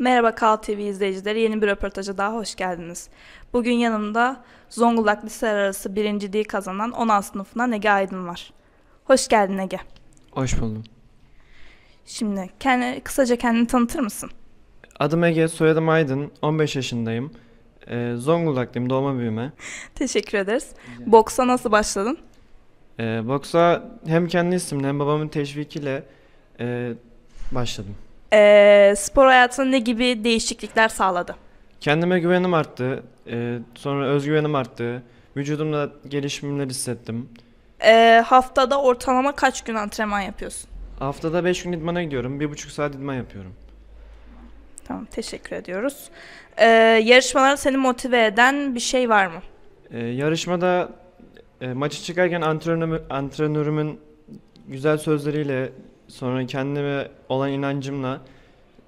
Merhaba Kal TV izleyicileri, yeni bir röportaja daha hoş geldiniz. Bugün yanımda Zonguldak Liseler Arası birinciliği kazanan 10 sınıfına Nege Aydın var. Hoş geldin Nege. Hoş buldum. Şimdi kendi, kısaca kendini tanıtır mısın? Adım Ege, soyadım Aydın, 15 yaşındayım. Ee, Zonguldaklıyım, doğma büyüme. Teşekkür ederiz. Boksa nasıl başladın? Ee, boksa hem kendi isimle hem babamın teşvikiyle e, başladım e, spor hayatına ne gibi değişiklikler sağladı? Kendime güvenim arttı. E, sonra özgüvenim arttı. Vücudumda gelişimler hissettim. E, haftada ortalama kaç gün antrenman yapıyorsun? Haftada 5 gün idmana gidiyorum. 1,5 saat idman yapıyorum. Tamam teşekkür ediyoruz. E, yarışmalarda seni motive eden bir şey var mı? E, yarışmada e, maçı çıkarken antrenörüm, antrenörümün güzel sözleriyle sonra kendime olan inancımla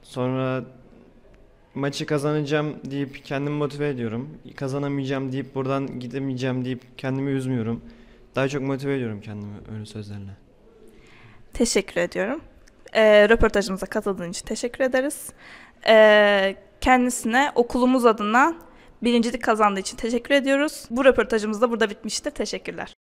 sonra maçı kazanacağım deyip kendimi motive ediyorum. Kazanamayacağım deyip buradan gidemeyeceğim deyip kendimi üzmüyorum. Daha çok motive ediyorum kendimi öyle sözlerle. Teşekkür ediyorum. E, röportajımıza katıldığın için teşekkür ederiz. E, kendisine okulumuz adına birincilik kazandığı için teşekkür ediyoruz. Bu röportajımız da burada bitmiştir. Teşekkürler.